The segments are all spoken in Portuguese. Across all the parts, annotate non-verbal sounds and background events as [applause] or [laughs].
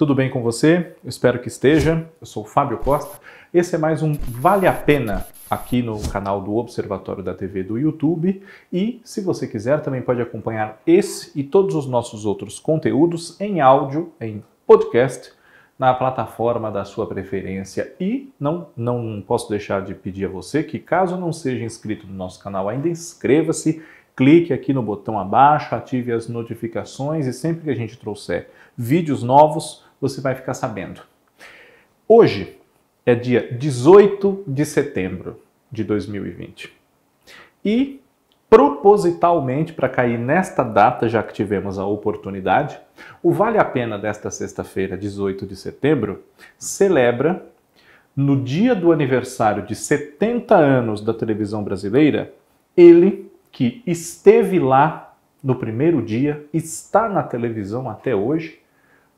Tudo bem com você? Eu espero que esteja. Eu sou Fábio Costa. Esse é mais um Vale a Pena aqui no canal do Observatório da TV do YouTube. E se você quiser, também pode acompanhar esse e todos os nossos outros conteúdos em áudio, em podcast, na plataforma da sua preferência. E não, não posso deixar de pedir a você que, caso não seja inscrito no nosso canal ainda, inscreva-se clique aqui no botão abaixo, ative as notificações e sempre que a gente trouxer vídeos novos, você vai ficar sabendo. Hoje é dia 18 de setembro de 2020. E propositalmente para cair nesta data, já que tivemos a oportunidade, o Vale a Pena desta sexta-feira, 18 de setembro, celebra no dia do aniversário de 70 anos da televisão brasileira, ele que esteve lá no primeiro dia, está na televisão até hoje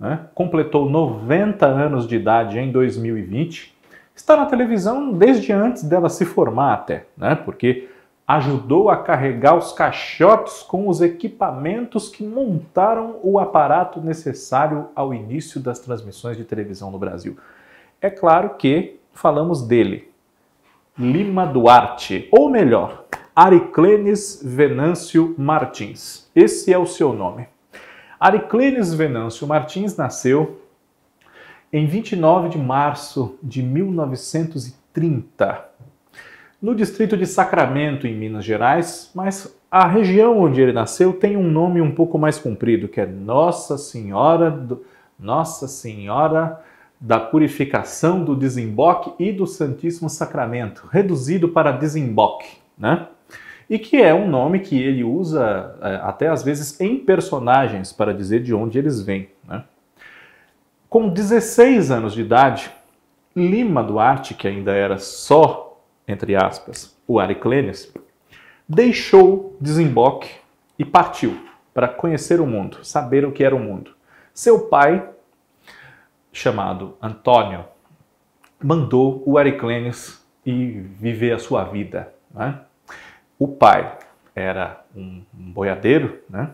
né? completou 90 anos de idade em 2020, está na televisão desde antes dela se formar até, né? porque ajudou a carregar os caixotes com os equipamentos que montaram o aparato necessário ao início das transmissões de televisão no Brasil. É claro que falamos dele, Lima Duarte, ou melhor, Ariclenes Venâncio Martins. Esse é o seu nome. Ariclênios Venâncio Martins nasceu em 29 de março de 1930, no distrito de Sacramento, em Minas Gerais, mas a região onde ele nasceu tem um nome um pouco mais comprido, que é Nossa Senhora do... Nossa Senhora da Purificação do Desemboque e do Santíssimo Sacramento, reduzido para desemboque, né? e que é um nome que ele usa é, até às vezes em personagens para dizer de onde eles vêm. Né? Com 16 anos de idade, Lima Duarte, que ainda era só, entre aspas, o Ariclenes, deixou desemboque e partiu para conhecer o mundo, saber o que era o mundo. Seu pai, chamado Antônio, mandou o Ariclenes e viver a sua vida. Né? O pai era um boiadeiro, né?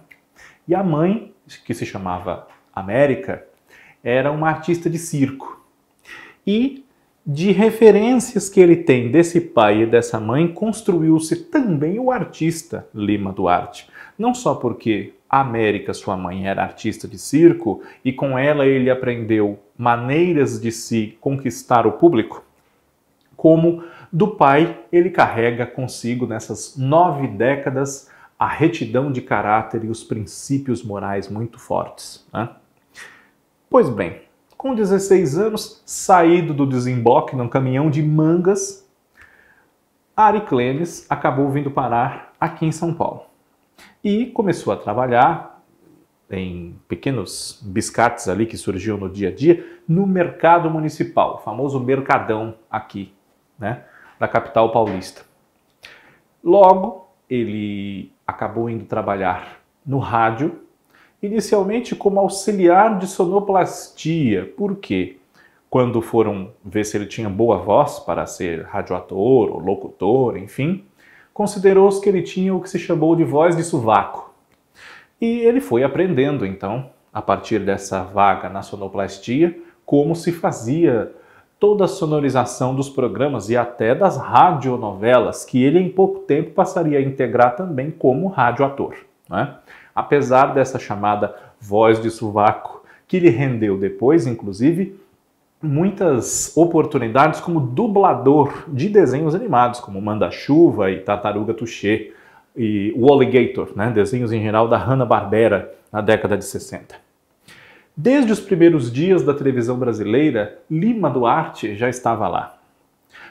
E a mãe, que se chamava América, era uma artista de circo. E de referências que ele tem desse pai e dessa mãe, construiu-se também o artista Lima Duarte. Não só porque América, sua mãe, era artista de circo e com ela ele aprendeu maneiras de se conquistar o público, como do pai, ele carrega consigo nessas nove décadas a retidão de caráter e os princípios morais muito fortes. Né? Pois bem, com 16 anos, saído do desemboque num caminhão de mangas, Ari Clemes acabou vindo parar aqui em São Paulo e começou a trabalhar em pequenos biscates ali que surgiam no dia a dia no mercado municipal, o famoso mercadão aqui, né? da capital paulista. Logo, ele acabou indo trabalhar no rádio, inicialmente como auxiliar de sonoplastia. porque Quando foram ver se ele tinha boa voz para ser radioator ou locutor, enfim, considerou-se que ele tinha o que se chamou de voz de sovaco. E ele foi aprendendo, então, a partir dessa vaga na sonoplastia, como se fazia toda a sonorização dos programas e até das radionovelas, que ele em pouco tempo passaria a integrar também como radioator. Né? Apesar dessa chamada voz de sovaco, que lhe rendeu depois, inclusive, muitas oportunidades como dublador de desenhos animados, como Manda-Chuva e Tartaruga Touché e o Alligator, né? desenhos em geral da Hanna-Barbera na década de 60. Desde os primeiros dias da televisão brasileira, Lima Duarte já estava lá.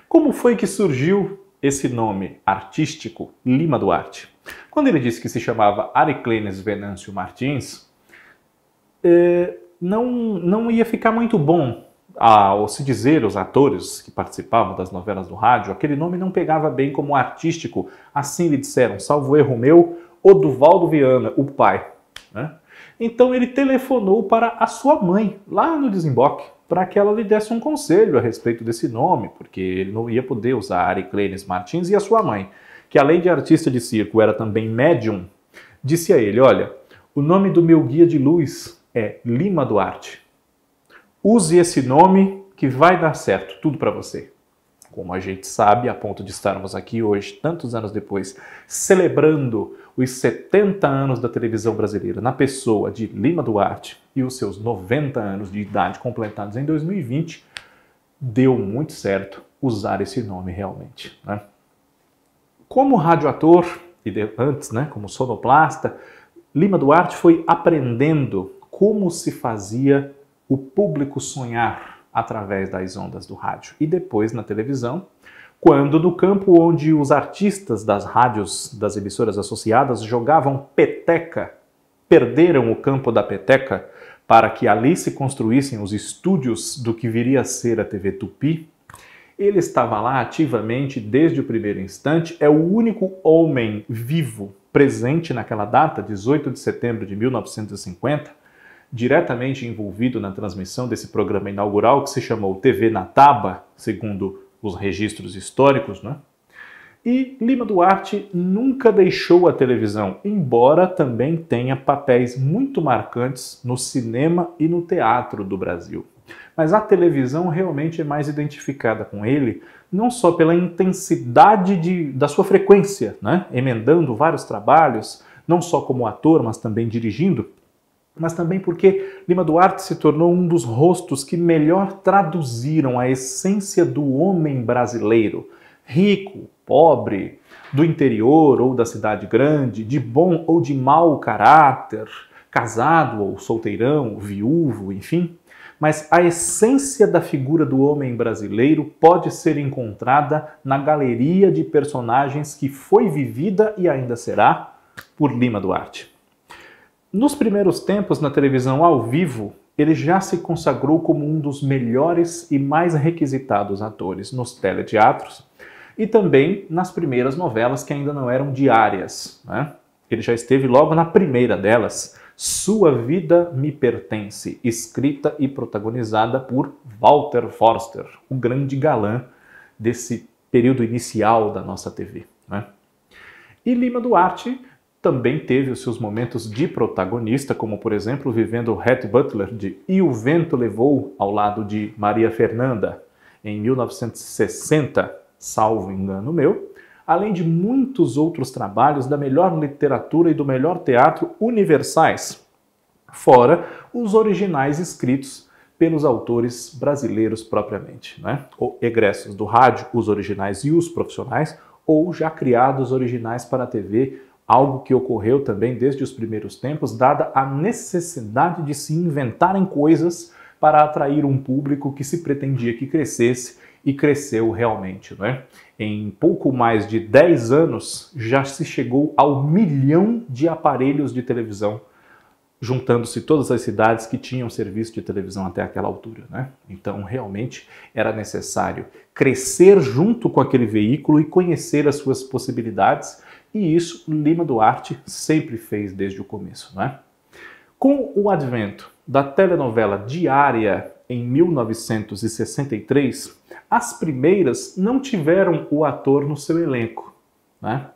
Como foi que surgiu esse nome artístico, Lima Duarte? Quando ele disse que se chamava Ariclenes Venâncio Martins, é, não, não ia ficar muito bom ao se dizer os atores que participavam das novelas do rádio, aquele nome não pegava bem como artístico. Assim lhe disseram, salvo erro meu, Oduvaldo Viana, o pai. Né? Então ele telefonou para a sua mãe, lá no desemboque, para que ela lhe desse um conselho a respeito desse nome, porque ele não ia poder usar Ari Clenes Martins e a sua mãe, que além de artista de circo era também médium, disse a ele: Olha, o nome do meu guia de luz é Lima Duarte. Use esse nome que vai dar certo, tudo para você. Como a gente sabe, a ponto de estarmos aqui hoje, tantos anos depois, celebrando os 70 anos da televisão brasileira na pessoa de Lima Duarte e os seus 90 anos de idade completados em 2020, deu muito certo usar esse nome realmente. Né? Como radioator, e antes né, como sonoplasta, Lima Duarte foi aprendendo como se fazia o público sonhar através das ondas do rádio. E depois, na televisão, quando no campo onde os artistas das rádios das emissoras associadas jogavam peteca, perderam o campo da peteca para que ali se construíssem os estúdios do que viria a ser a TV Tupi, ele estava lá ativamente desde o primeiro instante, é o único homem vivo presente naquela data, 18 de setembro de 1950, diretamente envolvido na transmissão desse programa inaugural que se chamou TV na Taba, segundo os registros históricos, né? E Lima Duarte nunca deixou a televisão, embora também tenha papéis muito marcantes no cinema e no teatro do Brasil. Mas a televisão realmente é mais identificada com ele, não só pela intensidade de, da sua frequência, né? emendando vários trabalhos, não só como ator, mas também dirigindo, mas também porque Lima Duarte se tornou um dos rostos que melhor traduziram a essência do homem brasileiro, rico, pobre, do interior ou da cidade grande, de bom ou de mau caráter, casado ou solteirão, viúvo, enfim. Mas a essência da figura do homem brasileiro pode ser encontrada na galeria de personagens que foi vivida e ainda será por Lima Duarte. Nos primeiros tempos na televisão ao vivo, ele já se consagrou como um dos melhores e mais requisitados atores nos teleteatros e também nas primeiras novelas que ainda não eram diárias. Né? Ele já esteve logo na primeira delas, Sua Vida Me Pertence, escrita e protagonizada por Walter Forster, o grande galã desse período inicial da nossa TV. Né? E Lima Duarte também teve os seus momentos de protagonista, como por exemplo vivendo Rhett Butler de E o Vento Levou ao lado de Maria Fernanda em 1960, salvo engano meu, além de muitos outros trabalhos da melhor literatura e do melhor teatro universais, fora os originais escritos pelos autores brasileiros propriamente, né? ou egressos do rádio, os originais e os profissionais, ou já criados originais para a TV algo que ocorreu também desde os primeiros tempos, dada a necessidade de se inventarem coisas para atrair um público que se pretendia que crescesse e cresceu realmente. é? Em pouco mais de 10 anos, já se chegou ao milhão de aparelhos de televisão, juntando-se todas as cidades que tinham serviço de televisão até aquela altura. Né? Então, realmente era necessário crescer junto com aquele veículo e conhecer as suas possibilidades e isso Lima Duarte sempre fez desde o começo, né? Com o advento da telenovela Diária em 1963, as primeiras não tiveram o ator no seu elenco, né?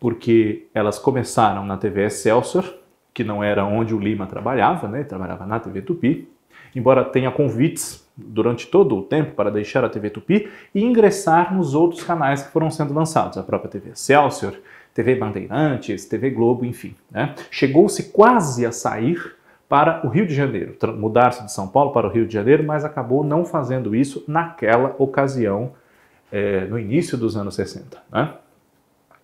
Porque elas começaram na TV Excelsior, que não era onde o Lima trabalhava, né? Ele trabalhava na TV Tupi, embora tenha convites durante todo o tempo para deixar a TV Tupi e ingressar nos outros canais que foram sendo lançados, a própria TV Excelsior, TV Bandeirantes, TV Globo, enfim. Né? Chegou-se quase a sair para o Rio de Janeiro, mudar-se de São Paulo para o Rio de Janeiro, mas acabou não fazendo isso naquela ocasião, é, no início dos anos 60. Né?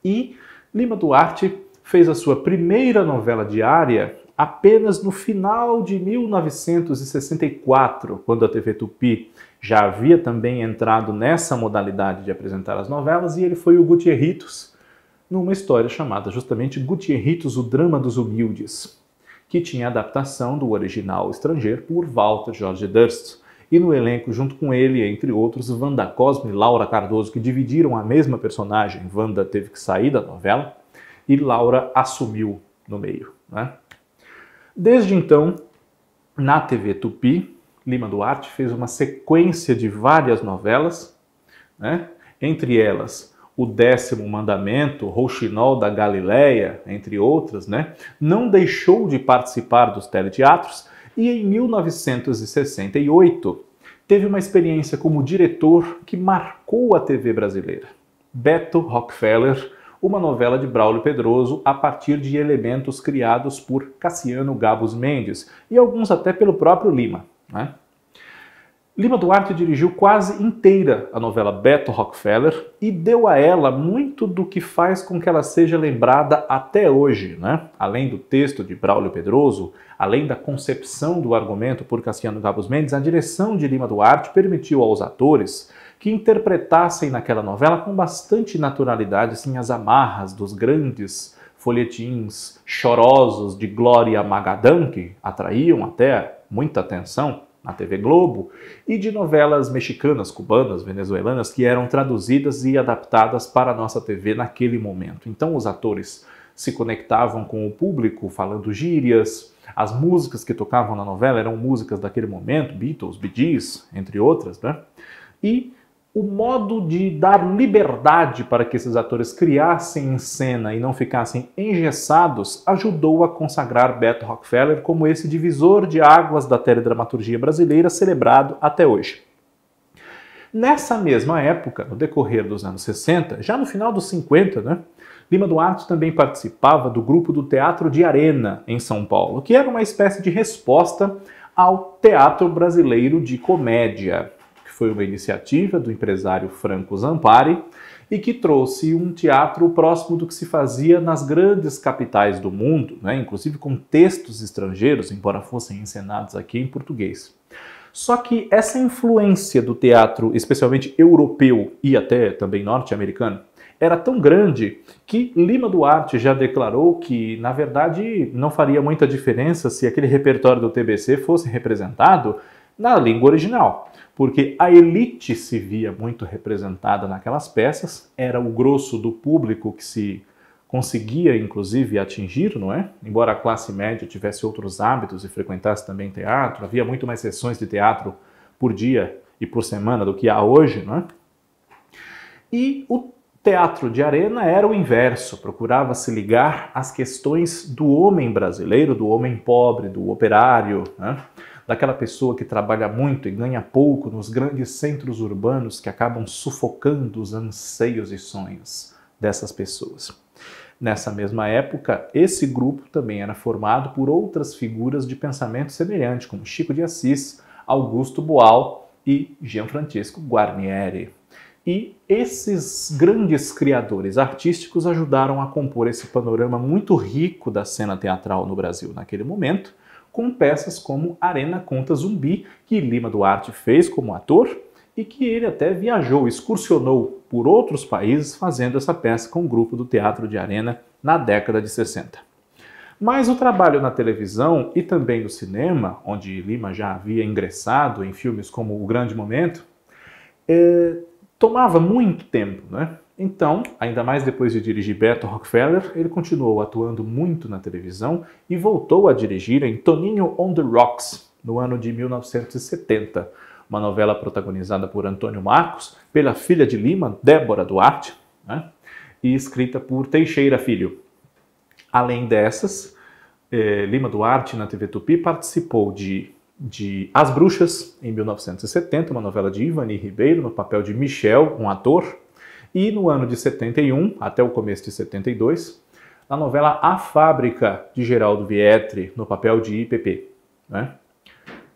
E Lima Duarte fez a sua primeira novela diária apenas no final de 1964, quando a TV Tupi já havia também entrado nessa modalidade de apresentar as novelas, e ele foi o Gutierritos numa história chamada justamente Gutierritos, o Drama dos Humildes, que tinha adaptação do original estrangeiro por Walter Jorge Durst. E no elenco, junto com ele, entre outros, Wanda Cosme e Laura Cardoso, que dividiram a mesma personagem. Wanda teve que sair da novela e Laura assumiu no meio. Né? Desde então, na TV Tupi, Lima Duarte fez uma sequência de várias novelas, né? entre elas o décimo mandamento, Rouxinol da Galileia, entre outras, né, não deixou de participar dos teleteatros e em 1968 teve uma experiência como diretor que marcou a TV brasileira. Beto Rockefeller, uma novela de Braulio Pedroso a partir de elementos criados por Cassiano Gabos Mendes e alguns até pelo próprio Lima. Né? Lima Duarte dirigiu quase inteira a novela Beto Rockefeller e deu a ela muito do que faz com que ela seja lembrada até hoje, né? Além do texto de Braulio Pedroso, além da concepção do argumento por Cassiano Gabos Mendes, a direção de Lima Duarte permitiu aos atores que interpretassem naquela novela com bastante naturalidade assim, as amarras dos grandes folhetins chorosos de Glória Magadão, que atraíam até muita atenção na TV Globo, e de novelas mexicanas, cubanas, venezuelanas que eram traduzidas e adaptadas para a nossa TV naquele momento. Então os atores se conectavam com o público falando gírias, as músicas que tocavam na novela eram músicas daquele momento, Beatles, Bee Gees, entre outras, né? E o modo de dar liberdade para que esses atores criassem em cena e não ficassem engessados ajudou a consagrar Beto Rockefeller como esse divisor de águas da teledramaturgia brasileira celebrado até hoje. Nessa mesma época, no decorrer dos anos 60, já no final dos 50, né, Lima Duarte também participava do grupo do Teatro de Arena, em São Paulo, que era uma espécie de resposta ao teatro brasileiro de comédia foi uma iniciativa do empresário Franco Zampari e que trouxe um teatro próximo do que se fazia nas grandes capitais do mundo, né? inclusive com textos estrangeiros, embora fossem encenados aqui em português. Só que essa influência do teatro, especialmente europeu e até também norte-americano, era tão grande que Lima Duarte já declarou que, na verdade, não faria muita diferença se aquele repertório do TBC fosse representado na língua original, porque a elite se via muito representada naquelas peças, era o grosso do público que se conseguia inclusive atingir, não é? Embora a classe média tivesse outros hábitos e frequentasse também teatro, havia muito mais sessões de teatro por dia e por semana do que há hoje, não é? E o teatro de arena era o inverso, procurava se ligar às questões do homem brasileiro, do homem pobre, do operário, né? daquela pessoa que trabalha muito e ganha pouco nos grandes centros urbanos que acabam sufocando os anseios e sonhos dessas pessoas. Nessa mesma época, esse grupo também era formado por outras figuras de pensamento semelhante, como Chico de Assis, Augusto Boal e Gianfrancesco Guarnieri. E esses grandes criadores artísticos ajudaram a compor esse panorama muito rico da cena teatral no Brasil naquele momento, com peças como Arena Conta Zumbi, que Lima Duarte fez como ator e que ele até viajou, excursionou por outros países fazendo essa peça com o um grupo do Teatro de Arena na década de 60. Mas o trabalho na televisão e também no cinema, onde Lima já havia ingressado em filmes como O Grande Momento, é, tomava muito tempo, né? Então, ainda mais depois de dirigir Beto Rockefeller, ele continuou atuando muito na televisão e voltou a dirigir em Toninho on the Rocks, no ano de 1970, uma novela protagonizada por Antônio Marcos, pela filha de Lima, Débora Duarte, né? e escrita por Teixeira Filho. Além dessas, eh, Lima Duarte, na TV Tupi, participou de, de As Bruxas, em 1970, uma novela de Ivani Ribeiro, no papel de Michel, um ator, e no ano de 71, até o começo de 72, na novela A Fábrica, de Geraldo Vietri, no papel de IPP, né?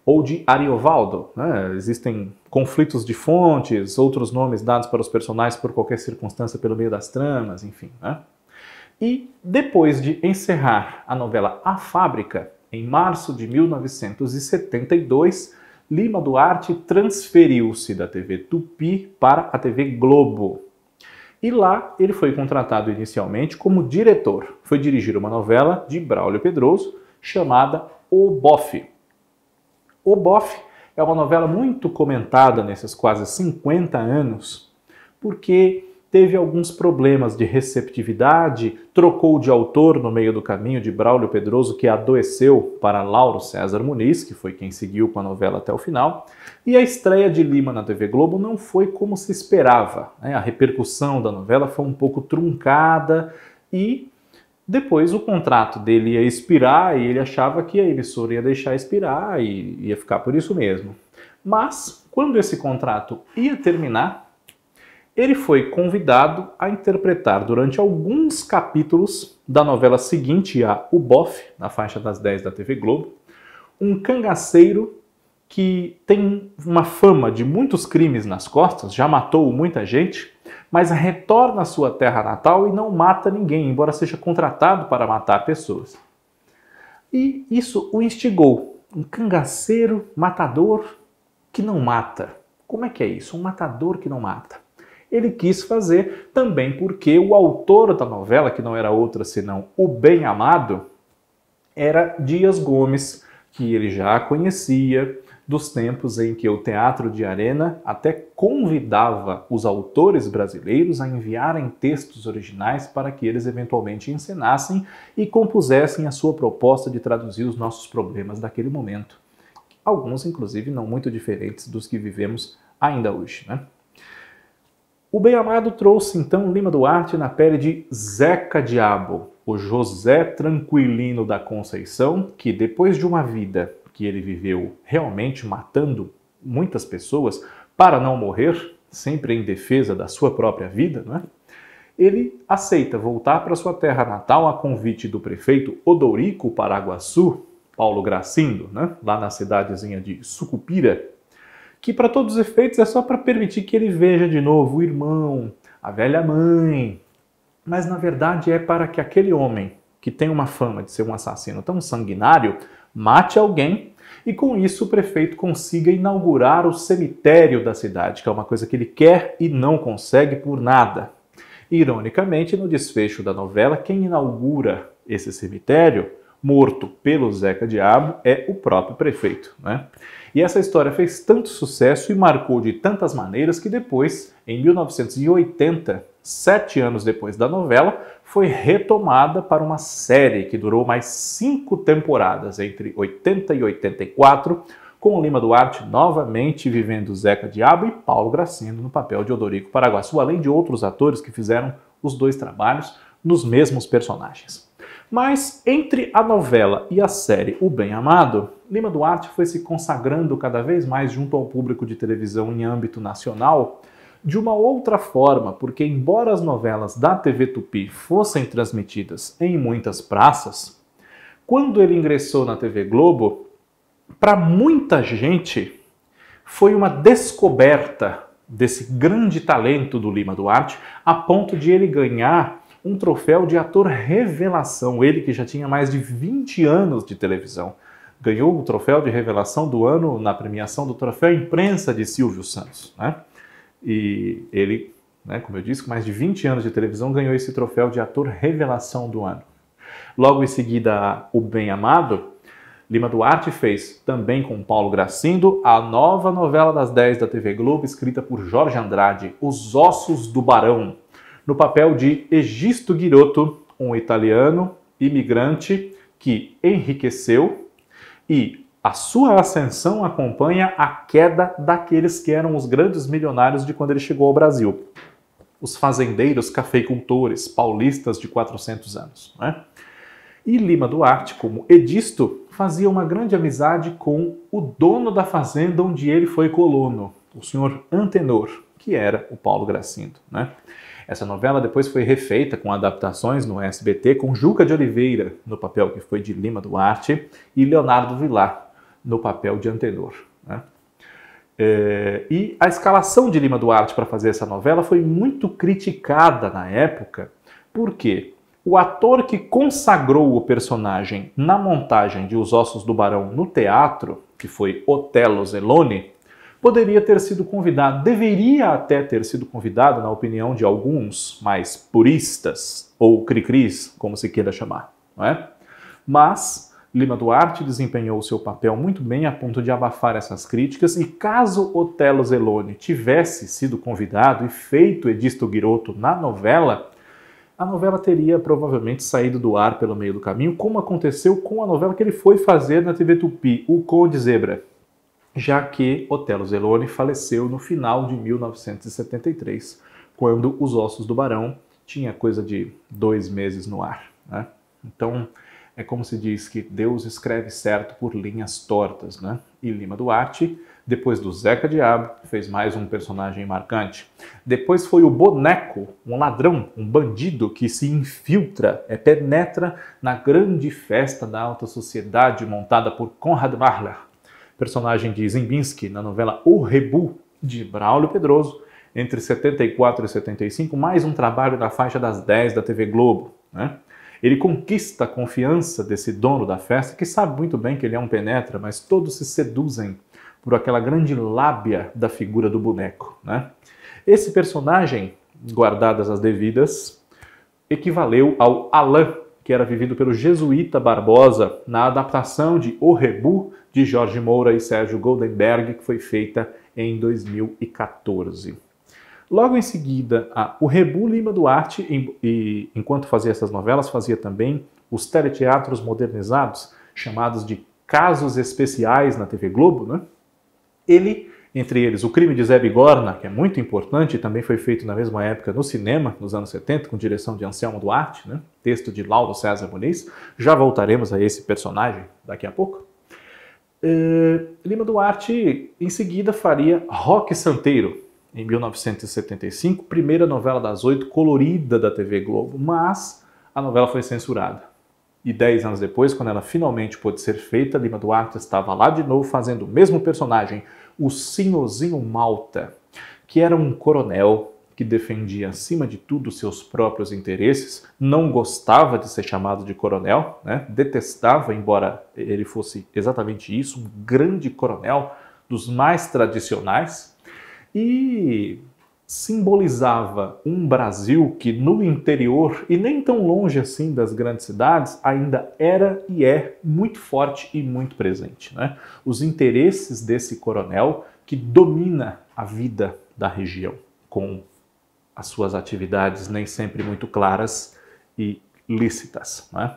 ou de Ariovaldo. Né? Existem conflitos de fontes, outros nomes dados para os personagens por qualquer circunstância pelo meio das tramas, enfim. Né? E depois de encerrar a novela A Fábrica, em março de 1972, Lima Duarte transferiu-se da TV Tupi para a TV Globo, e lá ele foi contratado inicialmente como diretor. Foi dirigir uma novela de Braulio Pedroso chamada O Bofe. O Bofe é uma novela muito comentada nesses quase 50 anos, porque teve alguns problemas de receptividade, trocou de autor no meio do caminho de Braulio Pedroso, que adoeceu para Lauro César Muniz, que foi quem seguiu com a novela até o final, e a estreia de Lima na TV Globo não foi como se esperava. Né? A repercussão da novela foi um pouco truncada e depois o contrato dele ia expirar e ele achava que a emissora ia deixar expirar e ia ficar por isso mesmo. Mas, quando esse contrato ia terminar, ele foi convidado a interpretar durante alguns capítulos da novela seguinte a O Boff, na faixa das 10 da TV Globo, um cangaceiro que tem uma fama de muitos crimes nas costas, já matou muita gente, mas retorna à sua terra natal e não mata ninguém, embora seja contratado para matar pessoas. E isso o instigou. Um cangaceiro matador que não mata. Como é que é isso? Um matador que não mata ele quis fazer, também porque o autor da novela, que não era outra senão o Bem Amado, era Dias Gomes, que ele já conhecia dos tempos em que o teatro de arena até convidava os autores brasileiros a enviarem textos originais para que eles eventualmente encenassem e compusessem a sua proposta de traduzir os nossos problemas daquele momento. Alguns, inclusive, não muito diferentes dos que vivemos ainda hoje. Né? O bem-amado trouxe então Lima Duarte na pele de Zeca Diabo, o José Tranquilino da Conceição, que depois de uma vida que ele viveu realmente matando muitas pessoas para não morrer, sempre em defesa da sua própria vida, é? ele aceita voltar para sua terra natal a convite do prefeito Odorico Paraguaçu, Paulo Gracindo, né? lá na cidadezinha de Sucupira, que para todos os efeitos é só para permitir que ele veja de novo o irmão, a velha mãe. Mas na verdade é para que aquele homem que tem uma fama de ser um assassino tão sanguinário mate alguém e com isso o prefeito consiga inaugurar o cemitério da cidade, que é uma coisa que ele quer e não consegue por nada. Ironicamente, no desfecho da novela, quem inaugura esse cemitério morto pelo Zeca Diabo é o próprio prefeito, né? E essa história fez tanto sucesso e marcou de tantas maneiras que depois, em 1980, sete anos depois da novela, foi retomada para uma série que durou mais cinco temporadas, entre 80 e 84, com Lima Duarte novamente vivendo Zeca Diabo e Paulo Gracindo no papel de Odorico Paraguaçu, além de outros atores que fizeram os dois trabalhos nos mesmos personagens. Mas entre a novela e a série O Bem Amado, Lima Duarte foi se consagrando cada vez mais junto ao público de televisão em âmbito nacional de uma outra forma, porque embora as novelas da TV Tupi fossem transmitidas em muitas praças, quando ele ingressou na TV Globo, para muita gente foi uma descoberta desse grande talento do Lima Duarte, a ponto de ele ganhar um troféu de ator revelação. Ele que já tinha mais de 20 anos de televisão. Ganhou o troféu de revelação do ano na premiação do troféu imprensa de Silvio Santos. Né? E ele, né, como eu disse, com mais de 20 anos de televisão, ganhou esse troféu de ator revelação do ano. Logo em seguida, O Bem Amado, Lima Duarte fez, também com Paulo Gracindo, a nova novela das 10 da TV Globo, escrita por Jorge Andrade, Os Ossos do Barão no papel de Egisto Girotto, um italiano imigrante que enriqueceu e a sua ascensão acompanha a queda daqueles que eram os grandes milionários de quando ele chegou ao Brasil. Os fazendeiros cafeicultores paulistas de 400 anos. Né? E Lima Duarte, como edisto, fazia uma grande amizade com o dono da fazenda onde ele foi colono, o senhor Antenor, que era o Paulo Gracindo. Né? Essa novela depois foi refeita com adaptações no SBT com Juca de Oliveira no papel que foi de Lima Duarte e Leonardo Vilar no papel de Antenor. Né? É, e a escalação de Lima Duarte para fazer essa novela foi muito criticada na época, porque o ator que consagrou o personagem na montagem de Os Ossos do Barão no teatro, que foi Otelo Zeloni, poderia ter sido convidado, deveria até ter sido convidado, na opinião de alguns mais puristas ou cri-cris, como se queira chamar, não é? Mas Lima Duarte desempenhou seu papel muito bem a ponto de abafar essas críticas e caso Otelo Zeloni tivesse sido convidado e feito Edisto Giroto na novela, a novela teria provavelmente saído do ar pelo meio do caminho, como aconteceu com a novela que ele foi fazer na TV Tupi, O Conde Zebra já que Otelo Zeloni faleceu no final de 1973, quando os ossos do barão tinha coisa de dois meses no ar. Né? Então, é como se diz que Deus escreve certo por linhas tortas, né? E Lima Duarte, depois do Zeca Diabo, fez mais um personagem marcante. Depois foi o Boneco, um ladrão, um bandido que se infiltra, é, penetra na grande festa da alta sociedade montada por Conrad Mahler, personagem de Zimbinski na novela O Rebu, de Braulio Pedroso, entre 74 e 75, mais um trabalho da faixa das 10 da TV Globo. Né? Ele conquista a confiança desse dono da festa, que sabe muito bem que ele é um penetra, mas todos se seduzem por aquela grande lábia da figura do boneco. Né? Esse personagem, guardadas as devidas, equivaleu ao Alain que era vivido pelo jesuíta Barbosa na adaptação de O Rebu de Jorge Moura e Sérgio Goldenberg, que foi feita em 2014. Logo em seguida, o Rebu Lima Duarte, e, enquanto fazia essas novelas, fazia também os teleteatros modernizados, chamados de casos especiais na TV Globo, né? Ele entre eles O Crime de Zé Bigorna, que é muito importante, também foi feito na mesma época no cinema, nos anos 70, com direção de Anselmo Duarte, né? texto de Lauro César Muniz. Já voltaremos a esse personagem daqui a pouco. Uh, Lima Duarte, em seguida, faria Rock Santeiro, em 1975, primeira novela das oito colorida da TV Globo, mas a novela foi censurada. E dez anos depois, quando ela finalmente pôde ser feita, Lima Duarte estava lá de novo fazendo o mesmo personagem, o senhorzinho Malta, que era um coronel que defendia acima de tudo seus próprios interesses, não gostava de ser chamado de coronel, né? detestava, embora ele fosse exatamente isso, um grande coronel dos mais tradicionais, e simbolizava um Brasil que no interior e nem tão longe assim das grandes cidades ainda era e é muito forte e muito presente. Né? Os interesses desse coronel que domina a vida da região, com as suas atividades nem sempre muito claras e lícitas. Né?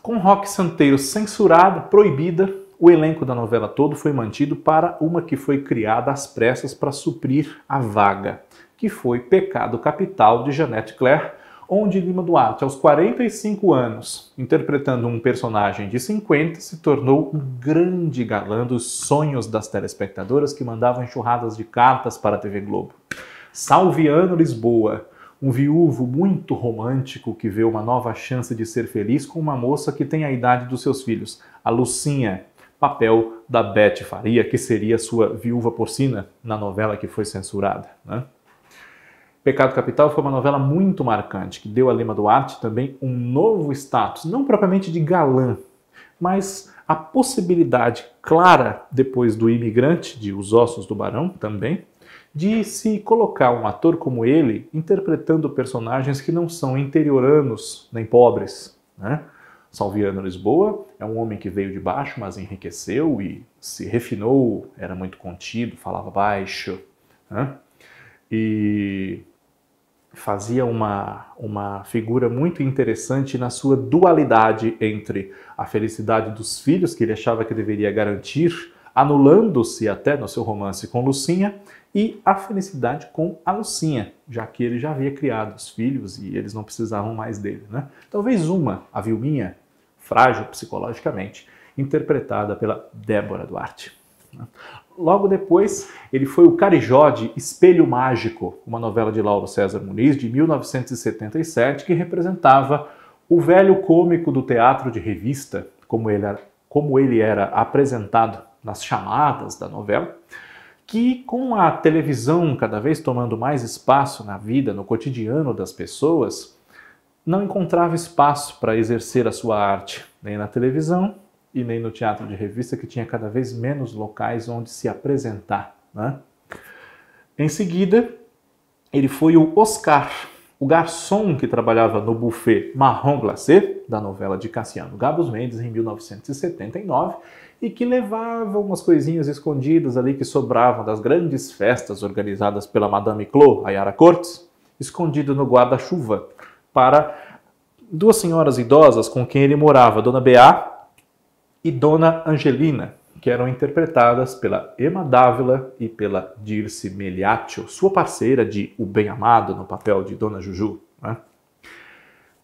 Com rock santeiro censurado, proibida, o elenco da novela todo foi mantido para uma que foi criada às pressas para suprir a vaga, que foi Pecado Capital de Jeanette Claire, onde Lima Duarte, aos 45 anos, interpretando um personagem de 50, se tornou um grande galã dos sonhos das telespectadoras que mandavam enxurradas de cartas para a TV Globo. Salviano Lisboa, um viúvo muito romântico que vê uma nova chance de ser feliz com uma moça que tem a idade dos seus filhos, a Lucinha, papel da Beth Faria, que seria sua viúva porcina na novela que foi censurada. Né? Pecado Capital foi uma novela muito marcante, que deu a Lima Duarte também um novo status, não propriamente de galã, mas a possibilidade clara, depois do Imigrante, de Os Ossos do Barão também, de se colocar um ator como ele interpretando personagens que não são interioranos nem pobres. Né? Salviano Lisboa é um homem que veio de baixo, mas enriqueceu e se refinou, era muito contido, falava baixo, né? e fazia uma, uma figura muito interessante na sua dualidade entre a felicidade dos filhos, que ele achava que deveria garantir, anulando-se até no seu romance com Lucinha, e a felicidade com a Lucinha, já que ele já havia criado os filhos e eles não precisavam mais dele. Né? Talvez uma, a Vilminha, frágil psicologicamente, interpretada pela Débora Duarte. Logo depois, ele foi o Carijó de Espelho Mágico, uma novela de Lauro César Muniz de 1977 que representava o velho cômico do teatro de revista, como ele era, como ele era apresentado nas chamadas da novela, que com a televisão cada vez tomando mais espaço na vida, no cotidiano das pessoas, não encontrava espaço para exercer a sua arte, nem na televisão e nem no teatro de revista, que tinha cada vez menos locais onde se apresentar. Né? Em seguida, ele foi o Oscar, o garçom que trabalhava no buffet Marron Glacé, da novela de Cassiano Gabos Mendes, em 1979, e que levava umas coisinhas escondidas ali que sobravam das grandes festas organizadas pela Madame Clo a Yara Cortes, escondido no guarda-chuva para duas senhoras idosas com quem ele morava, Dona Bea e Dona Angelina, que eram interpretadas pela Emma Dávila e pela Dirce Meliaccio, sua parceira de O Bem Amado, no papel de Dona Juju. Né?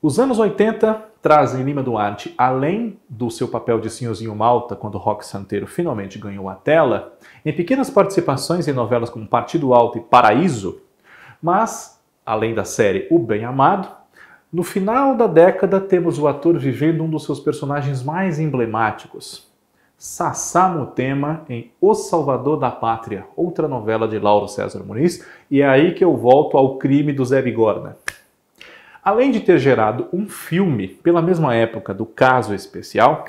Os anos 80 trazem Lima Duarte, além do seu papel de Senhorzinho Malta, quando Rock Santeiro finalmente ganhou a tela, em pequenas participações em novelas como Partido Alto e Paraíso, mas, além da série O Bem Amado, no final da década, temos o ator vivendo um dos seus personagens mais emblemáticos, Sassá Mutema, em O Salvador da Pátria, outra novela de Lauro César Muniz, e é aí que eu volto ao crime do Zé Bigorna. Além de ter gerado um filme pela mesma época do caso especial,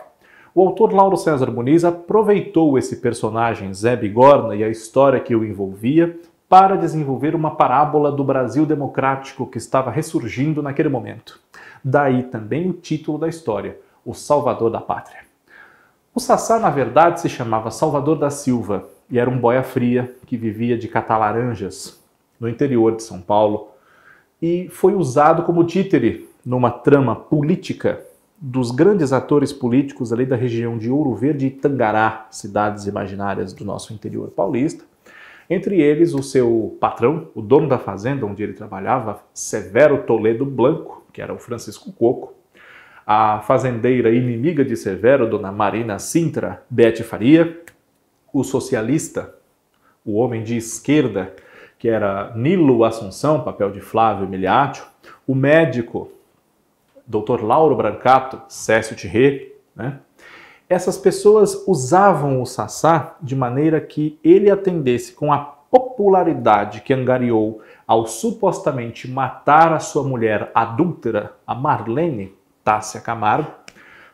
o autor Lauro César Muniz aproveitou esse personagem Zé Bigorna e a história que o envolvia para desenvolver uma parábola do Brasil democrático que estava ressurgindo naquele momento. Daí também o título da história, O Salvador da Pátria. O Sassá, na verdade, se chamava Salvador da Silva e era um boia fria que vivia de catar laranjas no interior de São Paulo e foi usado como títere numa trama política dos grandes atores políticos ali da região de Ouro Verde e Tangará, cidades imaginárias do nosso interior paulista, entre eles, o seu patrão, o dono da fazenda onde ele trabalhava, Severo Toledo Blanco, que era o Francisco Coco, a fazendeira inimiga de Severo, Dona Marina Sintra Bete Faria, o socialista, o homem de esquerda, que era Nilo Assunção, papel de Flávio Miliatio, o médico, Dr. Lauro Brancato, Cécio Tirré, né? essas pessoas usavam o Sassá de maneira que ele atendesse com a popularidade que angariou ao supostamente matar a sua mulher adúltera, a Marlene Tássia Camargo,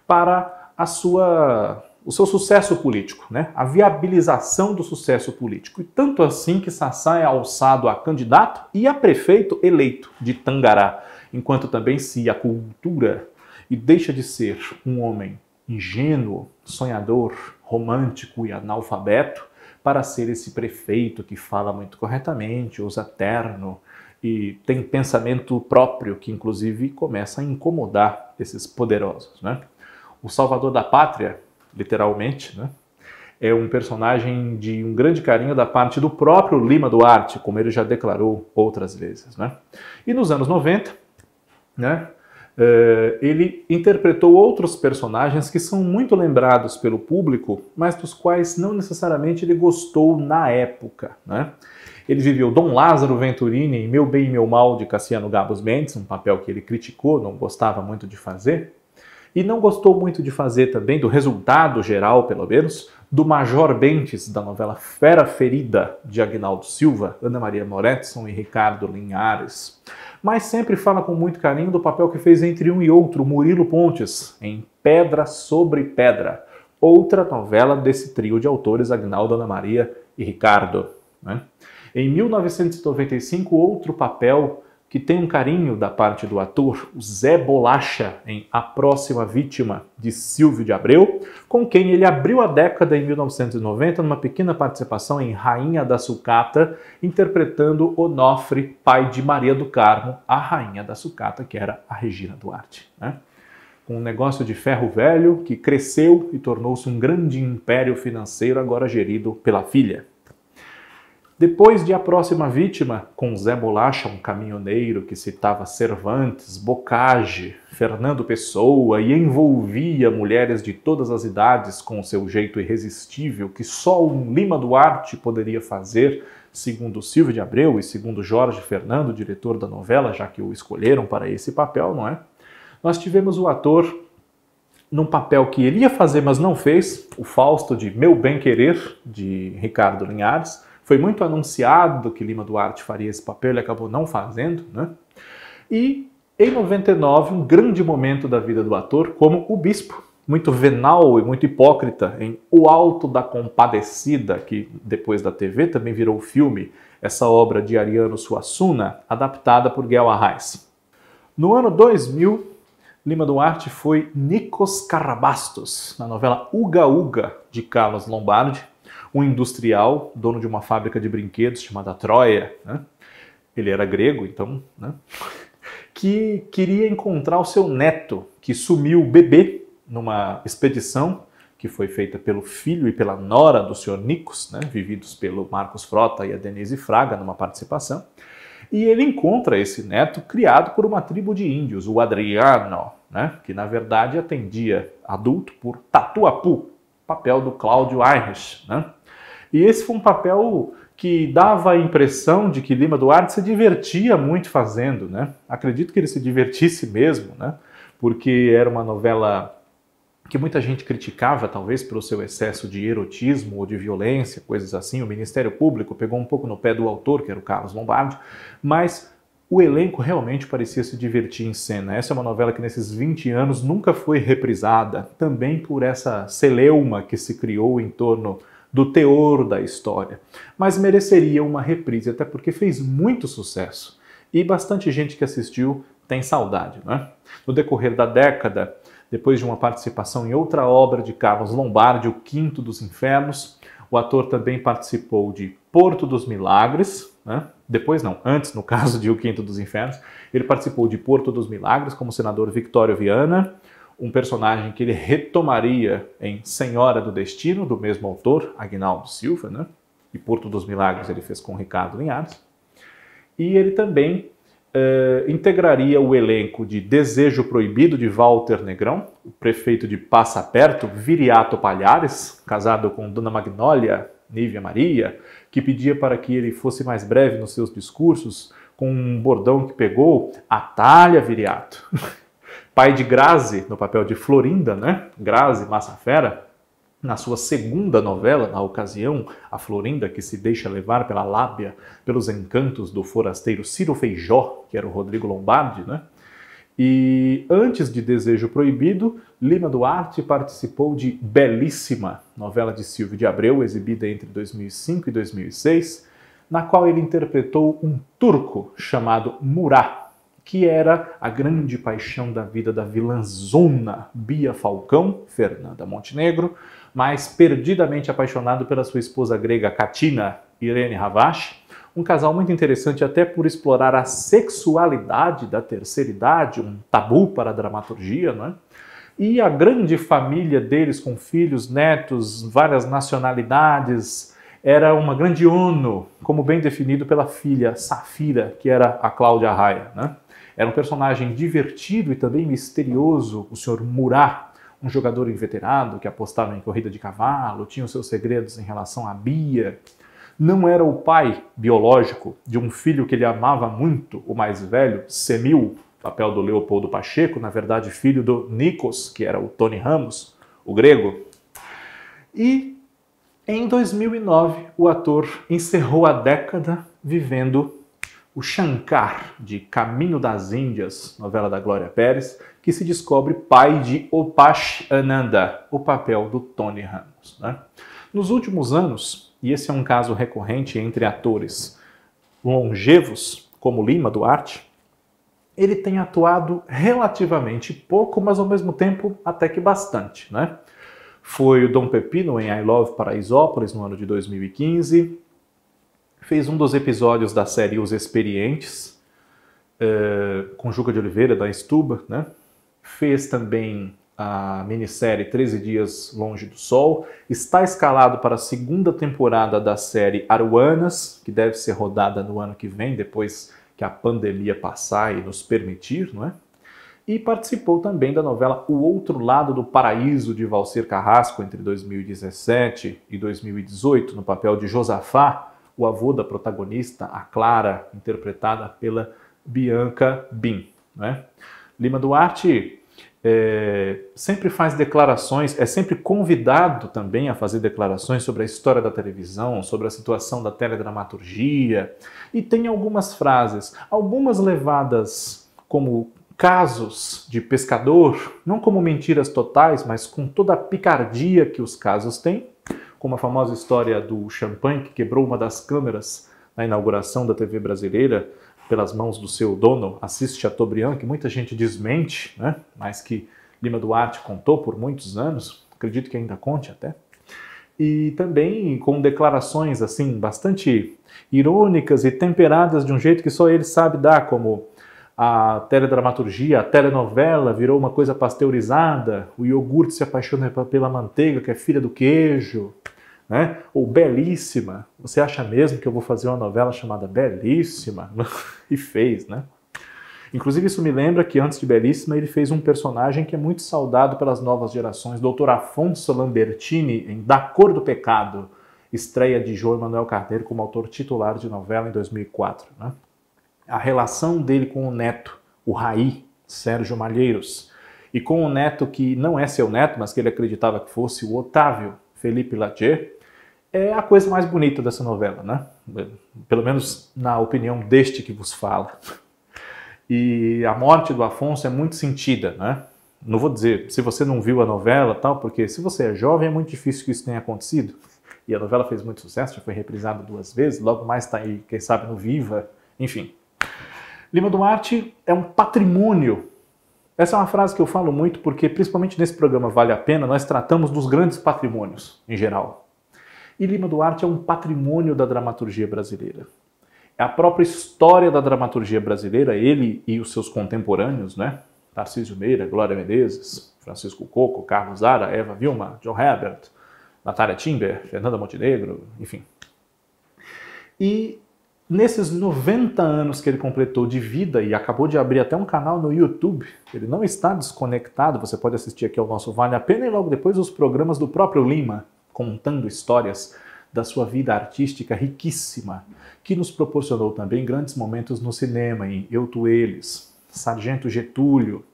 para a sua o seu sucesso político, né? a viabilização do sucesso político. E tanto assim que Sassá é alçado a candidato e a prefeito eleito de Tangará, enquanto também se a cultura e deixa de ser um homem ingênuo, sonhador, romântico e analfabeto para ser esse prefeito que fala muito corretamente, usa terno e tem pensamento próprio que inclusive começa a incomodar esses poderosos, né? O salvador da pátria, literalmente, né? É um personagem de um grande carinho da parte do próprio Lima Duarte, como ele já declarou outras vezes, né? E nos anos 90, né? Eh, ele interpretou outros personagens que são muito lembrados pelo público, mas dos quais não necessariamente ele gostou na época. Né? Ele viveu Dom Lázaro Venturini em Meu Bem e Meu Mal de Cassiano Gabos Mendes, um papel que ele criticou, não gostava muito de fazer e não gostou muito de fazer também, do resultado geral, pelo menos, do Major Bentes, da novela Fera Ferida, de Agnaldo Silva, Ana Maria Moretson e Ricardo Linhares. Mas sempre fala com muito carinho do papel que fez entre um e outro Murilo Pontes, em Pedra sobre Pedra, outra novela desse trio de autores Agnaldo, Ana Maria e Ricardo. Né? Em 1995, outro papel que tem um carinho da parte do ator Zé Bolacha em A Próxima Vítima, de Silvio de Abreu, com quem ele abriu a década em 1990 numa pequena participação em Rainha da Sucata, interpretando Onofre, pai de Maria do Carmo, a Rainha da Sucata, que era a Regina Duarte. Né? Com um negócio de ferro velho que cresceu e tornou-se um grande império financeiro, agora gerido pela filha. Depois de a próxima vítima, com Zé Bolacha, um caminhoneiro que citava Cervantes, Bocage, Fernando Pessoa e envolvia mulheres de todas as idades com seu jeito irresistível que só um Lima Duarte poderia fazer, segundo Silvio de Abreu e segundo Jorge Fernando, diretor da novela, já que o escolheram para esse papel, não é? Nós tivemos o ator num papel que ele ia fazer, mas não fez, o Fausto de Meu Bem Querer, de Ricardo Linhares foi muito anunciado que Lima Duarte faria esse papel, ele acabou não fazendo, né? E em 99, um grande momento da vida do ator, como o bispo, muito venal e muito hipócrita em O Alto da Compadecida, que depois da TV também virou filme, essa obra de Ariano Suassuna, adaptada por Guel Arraes. No ano 2000, Lima Duarte foi Nicos Carrabastos, na novela Uga Uga, de Carlos Lombardi, um industrial, dono de uma fábrica de brinquedos chamada Troia, né? ele era grego, então, né? [laughs] que queria encontrar o seu neto, que sumiu bebê numa expedição que foi feita pelo filho e pela nora do senhor Nicos, né? vividos pelo Marcos Frota e a Denise Fraga numa participação. E ele encontra esse neto criado por uma tribo de índios, o Adriano, né? que na verdade atendia adulto por Tatuapu, papel do Cláudio Aires, né? E esse foi um papel que dava a impressão de que Lima Duarte se divertia muito fazendo, né? Acredito que ele se divertisse mesmo, né? Porque era uma novela que muita gente criticava, talvez, pelo seu excesso de erotismo ou de violência, coisas assim. O Ministério Público pegou um pouco no pé do autor, que era o Carlos Lombardi, mas o elenco realmente parecia se divertir em cena. Essa é uma novela que nesses 20 anos nunca foi reprisada, também por essa celeuma que se criou em torno do teor da história, mas mereceria uma reprise, até porque fez muito sucesso e bastante gente que assistiu tem saudade. Né? No decorrer da década, depois de uma participação em outra obra de Carlos Lombardi, O Quinto dos Infernos, o ator também participou de Porto dos Milagres, né? depois não, antes, no caso de O Quinto dos Infernos, ele participou de Porto dos Milagres como senador Victório Viana, um personagem que ele retomaria em Senhora do Destino, do mesmo autor, Agnaldo Silva, né? e Porto dos Milagres ele fez com Ricardo Linhares. E ele também eh, integraria o elenco de Desejo Proibido, de Walter Negrão, o prefeito de Passa Perto, Viriato Palhares, casado com Dona Magnólia Nívia Maria, que pedia para que ele fosse mais breve nos seus discursos, com um bordão que pegou, atalha Viriato. [laughs] pai de Grazi, no papel de Florinda, né? Grazi Massafera, na sua segunda novela, na ocasião, a Florinda que se deixa levar pela lábia, pelos encantos do forasteiro Ciro Feijó, que era o Rodrigo Lombardi, né? E antes de Desejo Proibido, Lima Duarte participou de Belíssima, novela de Silvio de Abreu, exibida entre 2005 e 2006, na qual ele interpretou um turco chamado Murat, que era a grande paixão da vida da vilãzona Bia Falcão, Fernanda Montenegro, mas perdidamente apaixonado pela sua esposa grega Katina, Irene Havashi, um casal muito interessante até por explorar a sexualidade da terceira idade, um tabu para a dramaturgia, né? E a grande família deles com filhos, netos, várias nacionalidades, era uma grande ONU, como bem definido pela filha Safira, que era a Cláudia Raia, né? Era um personagem divertido e também misterioso, o Sr. Murat, um jogador inveterado que apostava em corrida de cavalo, tinha os seus segredos em relação à Bia. Não era o pai biológico de um filho que ele amava muito, o mais velho, Semil, papel do Leopoldo Pacheco, na verdade filho do Nikos, que era o Tony Ramos, o grego. E em 2009, o ator encerrou a década vivendo o Shankar, de Caminho das Índias, novela da Glória Pérez, que se descobre pai de Opash Ananda, o papel do Tony Ramos. Né? Nos últimos anos, e esse é um caso recorrente entre atores longevos, como Lima Duarte, ele tem atuado relativamente pouco, mas ao mesmo tempo até que bastante. Né? Foi o Dom Pepino em I Love Paraisópolis no ano de 2015, fez um dos episódios da série Os Experientes, eh, com Juca de Oliveira, da Estuba, né? Fez também a minissérie 13 Dias Longe do Sol. Está escalado para a segunda temporada da série Aruanas, que deve ser rodada no ano que vem, depois que a pandemia passar e nos permitir, não é? E participou também da novela O Outro Lado do Paraíso, de Valcir Carrasco, entre 2017 e 2018, no papel de Josafá, o avô da protagonista, a Clara, interpretada pela Bianca Bin. Né? Lima Duarte é, sempre faz declarações, é sempre convidado também a fazer declarações sobre a história da televisão, sobre a situação da teledramaturgia, e tem algumas frases, algumas levadas como casos de pescador, não como mentiras totais, mas com toda a picardia que os casos têm, como a famosa história do champanhe que quebrou uma das câmeras na inauguração da TV brasileira pelas mãos do seu dono, assiste Assis Chateaubriand, que muita gente desmente, né? mas que Lima Duarte contou por muitos anos, acredito que ainda conte até. E também com declarações assim bastante irônicas e temperadas de um jeito que só ele sabe dar, como a teledramaturgia, a telenovela virou uma coisa pasteurizada, o iogurte se apaixona pela manteiga, que é filha do queijo, né? ou belíssima. Você acha mesmo que eu vou fazer uma novela chamada Belíssima? [laughs] e fez, né? Inclusive, isso me lembra que antes de Belíssima, ele fez um personagem que é muito saudado pelas novas gerações, Dr. Afonso Lambertini, em Da Cor do Pecado, estreia de João Manuel Carneiro como autor titular de novela em 2004. Né? a relação dele com o neto, o Raí Sérgio Malheiros, e com o neto que não é seu neto, mas que ele acreditava que fosse o Otávio Felipe Latier, é a coisa mais bonita dessa novela, né? Pelo menos na opinião deste que vos fala. E a morte do Afonso é muito sentida, né? Não vou dizer se você não viu a novela, tal, porque se você é jovem é muito difícil que isso tenha acontecido. E a novela fez muito sucesso, já foi reprisada duas vezes, logo mais está aí, quem sabe, no Viva, enfim. Lima Duarte é um patrimônio. Essa é uma frase que eu falo muito porque, principalmente nesse programa Vale a Pena, nós tratamos dos grandes patrimônios em geral. E Lima Duarte é um patrimônio da dramaturgia brasileira. É a própria história da dramaturgia brasileira, ele e os seus contemporâneos, né? Tarcísio Meira, Glória Menezes, Francisco Coco, Carlos Zara, Eva Vilma, John Herbert, Natália Timber, Fernanda Montenegro, enfim. E Nesses 90 anos que ele completou de vida e acabou de abrir até um canal no YouTube, ele não está desconectado, você pode assistir aqui ao nosso Vale a Pena e logo depois os programas do próprio Lima, contando histórias da sua vida artística riquíssima, que nos proporcionou também grandes momentos no cinema, em Eu Tu Eles, Sargento Getúlio,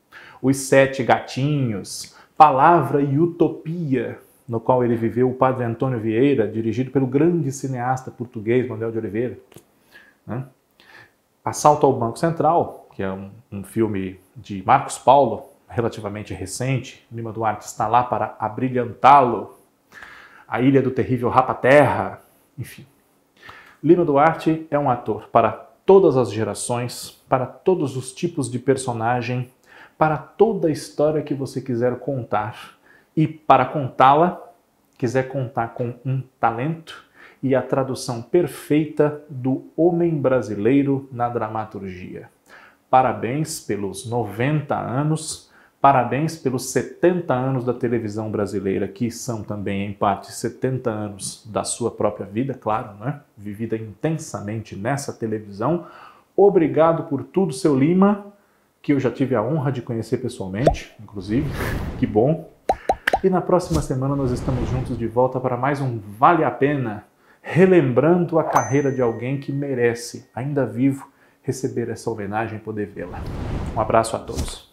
Os Sete Gatinhos, Palavra e Utopia, no qual ele viveu o padre Antônio Vieira, dirigido pelo grande cineasta português Manuel de Oliveira. Né? Assalto ao Banco Central, que é um, um filme de Marcos Paulo, relativamente recente. Lima Duarte está lá para abrilhantá-lo. A Ilha do Terrível Rapaterra, enfim. Lima Duarte é um ator para todas as gerações, para todos os tipos de personagem, para toda a história que você quiser contar. E para contá-la, quiser contar com um talento, e a tradução perfeita do homem brasileiro na dramaturgia. Parabéns pelos 90 anos, parabéns pelos 70 anos da televisão brasileira, que são também, em parte, 70 anos da sua própria vida, claro, né? Vivida intensamente nessa televisão. Obrigado por tudo, seu Lima, que eu já tive a honra de conhecer pessoalmente, inclusive. Que bom, e na próxima semana nós estamos juntos de volta para mais um Vale a Pena relembrando a carreira de alguém que merece, ainda vivo, receber essa homenagem e poder vê-la. Um abraço a todos.